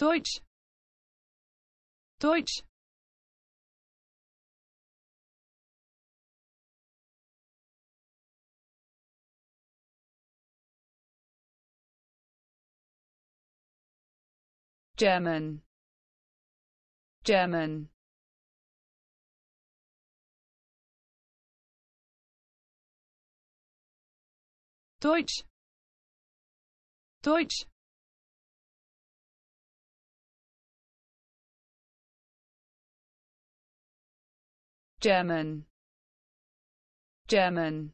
Deutsch Deutsch German German Deutsch Deutsch German German